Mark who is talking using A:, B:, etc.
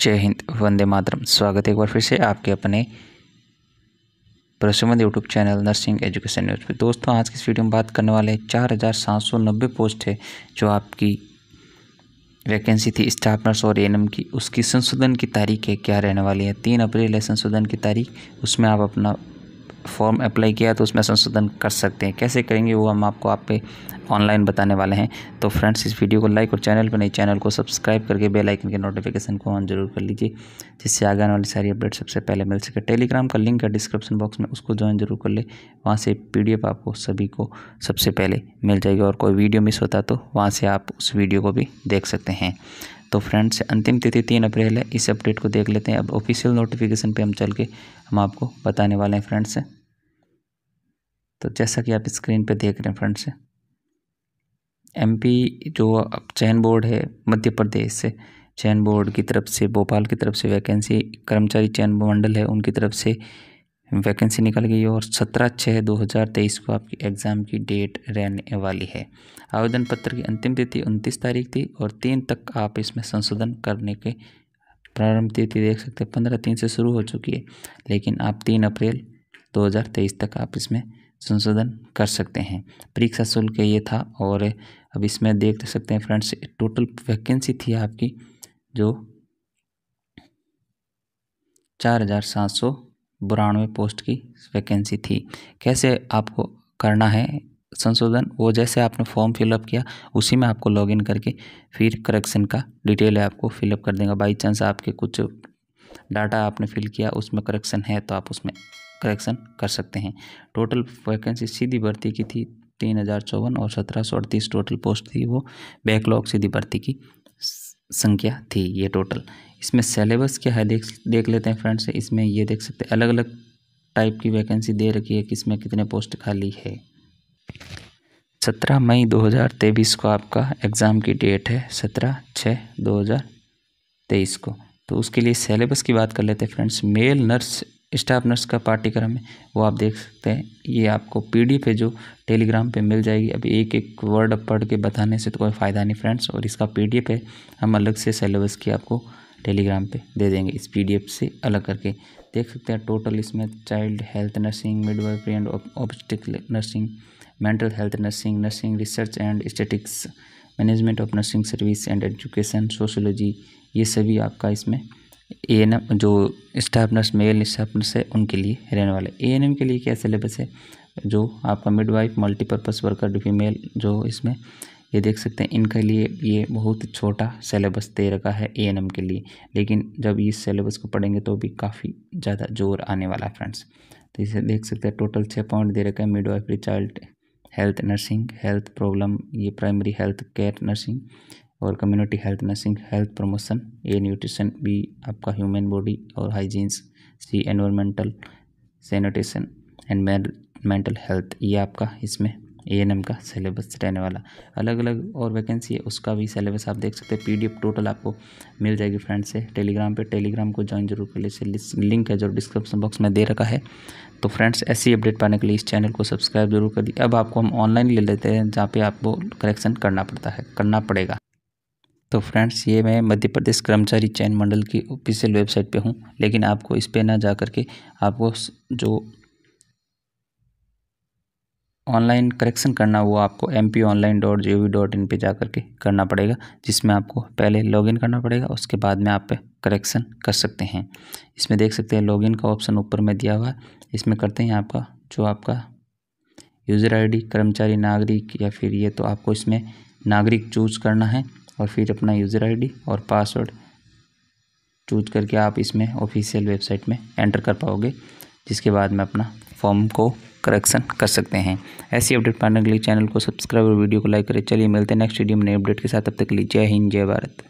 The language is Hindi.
A: जय हिंद वंदे मातरम स्वागत है एक बार फिर से आपके अपने Prasuman YouTube channel nursing education news पे दोस्तों आज की इस वीडियो में बात करने वाले हैं चार हज़ार सात सौ नब्बे पोस्ट है जो आपकी वैकेंसी थी स्टाफ नर्स और एनएम की उसकी संशोधन की तारीख है क्या रहने वाली है तीन अप्रैल है संशोधन की तारीख उसमें आप अपना फॉर्म अप्लाई किया तो उसमें संशोधन कर सकते हैं कैसे करेंगे वो हम आपको आप पे ऑनलाइन बताने वाले हैं तो फ्रेंड्स इस वीडियो को लाइक और चैनल पर नए चैनल को सब्सक्राइब करके बेल आइकन के नोटिफिकेशन को ऑन जरूर कर लीजिए जिससे आगे आने वाली सारी अपडेट सबसे पहले मिल सके टेलीग्राम का लिंक है डिस्क्रिप्शन बॉक्स में उसको ज्वाइन जरूर कर ले वहाँ से पी आपको सभी को सबसे पहले मिल जाएगी और कोई वीडियो मिस होता तो वहाँ से आप उस वीडियो को भी देख सकते हैं तो फ्रेंड्स अंतिम तिथि तीन अप्रैल है इस अपडेट को देख लेते हैं अब ऑफिशियल नोटिफिकेशन पे हम चल के हम आपको बताने वाले हैं फ्रेंड्स तो जैसा कि आप स्क्रीन पे देख रहे हैं फ्रेंड्स एमपी जो चयन बोर्ड है मध्य प्रदेश से चयन बोर्ड की तरफ से भोपाल की तरफ से वैकेंसी कर्मचारी चयन मंडल है उनकी तरफ से वैकेंसी निकल गई और सत्रह छः दो हज़ार तेईस को आपकी एग्ज़ाम की डेट रहने वाली है आवेदन पत्र की अंतिम तिथि उनतीस तारीख थी और तीन तक आप इसमें संशोधन करने के प्रारंभ तिथि देख सकते हैं पंद्रह तीन से शुरू हो चुकी है लेकिन आप तीन अप्रैल दो हज़ार तेईस तक आप इसमें संशोधन कर सकते हैं परीक्षा शुल्क ये था और अब इसमें देख सकते हैं फ्रेंड्स टोटल वैकेंसी थी आपकी जो चार हज़ार सात सौ बुरानवे पोस्ट की वैकेंसी थी कैसे आपको करना है संशोधन वो जैसे आपने फॉर्म फिलअप किया उसी में आपको लॉगिन करके फिर करेक्शन का डिटेल है आपको फिलअप कर देगा बाई चांस आपके कुछ डाटा आपने फिल किया उसमें करेक्शन है तो आप उसमें करेक्शन कर सकते हैं टोटल वैकेंसी सीधी भर्ती की थी तीन हज़ार चौवन और सत्रह सौ अड़तीस टोटल पोस्ट थी वो बैकलॉग सीधी भर्ती की संख्या थी ये टोटल इसमें सेलेबस क्या है देख देख लेते हैं फ्रेंड्स इसमें ये देख सकते हैं अलग अलग टाइप की वैकेंसी दे रखी है किसमें कितने पोस्ट खाली है सत्रह मई दो हज़ार तेईस को आपका एग्ज़ाम की डेट है सत्रह छः दो हज़ार तेईस को तो उसके लिए सेलेबस की बात कर लेते हैं friends male nurse staff nurse का पाठ्यक्रम है वो आप देख सकते हैं ये आपको पीडीएफ है जो टेलीग्राम पे मिल जाएगी अब एक एक वर्ड पढ़ के बताने से तो कोई फ़ायदा नहीं फ्रेंड्स और इसका पीडीएफ है हम अलग से सेलेबस की आपको टेलीग्राम पे दे देंगे इस पीडीएफ से अलग करके देख सकते हैं टोटल इसमें child health nursing midwifery and obstetric nursing mental health nursing nursing research and statistics management of nursing service and education sociology ये सभी आपका इसमें ए एन एम जो staff nurse male staff nurse है उनके लिए रहने वाले ए एन एम के लिए क्या सिलेबस है जो आपका मिडवाइफ मल्टीपर्पज़ वर्कर फीमेल जो इसमें ये देख सकते हैं इनके लिए ये बहुत छोटा सेलेबस दे रखा है ए एन एम के लिए लेकिन जब इस सिलेबस को पढ़ेंगे तो भी काफ़ी ज़्यादा जोर आने वाला है फ्रेंड्स तो इसे देख सकते हैं टोटल छः पॉइंट दे रखा है midwifery child health nursing health problem ये प्राइमरी हेल्थ केयर नर्सिंग और community health nursing health promotion A nutrition B आपका ह्यूमन बॉडी और hygienes C environmental sanitation and mental health ये आपका इसमें ए एन एम का सिलेबस रहने वाला अलग अलग और वैकेंसी है उसका भी सिलेबस आप देख सकते हैं पीडीएफ टोटल आपको मिल जाएगी फ्रेंड्स से टेलीग्राम पे टेलीग्राम को ज्वाइन जरूर कर लीजिए लिंक है जो डिस्क्रिप्शन बॉक्स में दे रखा है तो फ्रेंड्स ऐसी अपडेट पाने के लिए इस चैनल को सब्सक्राइब जरूर कर दी अब आपको हम ऑनलाइन ले लेते हैं जहाँ पर आपको करेक्शन करना पड़ता है करना पड़ेगा तो फ्रेंड्स ये मैं मध्य प्रदेश कर्मचारी चयन मंडल की ऑफिशियल वेबसाइट पे हूँ लेकिन आपको इस पर ना जा करके आपको जो ऑनलाइन करेक्शन करना वो आपको M P online dot G O V dot in पर जा करके करना पड़ेगा जिसमें आपको पहले लॉगिन करना पड़ेगा उसके बाद में आप करेक्शन कर सकते हैं इसमें देख सकते हैं लॉगिन का ऑप्शन ऊपर में दिया हुआ है इसमें करते हैं आपका जो आपका यूज़र आईडी कर्मचारी नागरिक या फिर ये तो आपको इसमें नागरिक चूज करना है और फिर अपना यूज़र डी और पासवर्ड चूज करके आप इसमें ऑफिशियल वेबसाइट में एंटर कर पाओगे जिसके बाद में अपना फॉर्म को करेक्शन कर सकते हैं ऐसी अपडेट पाने के लिए चैनल को सब्सक्राइब और वीडियो को लाइक करें चलिए मिलते हैं नेक्स्ट वीडियो में नए अपडेट के साथ अब तक के लिए जय हिंद जय भारत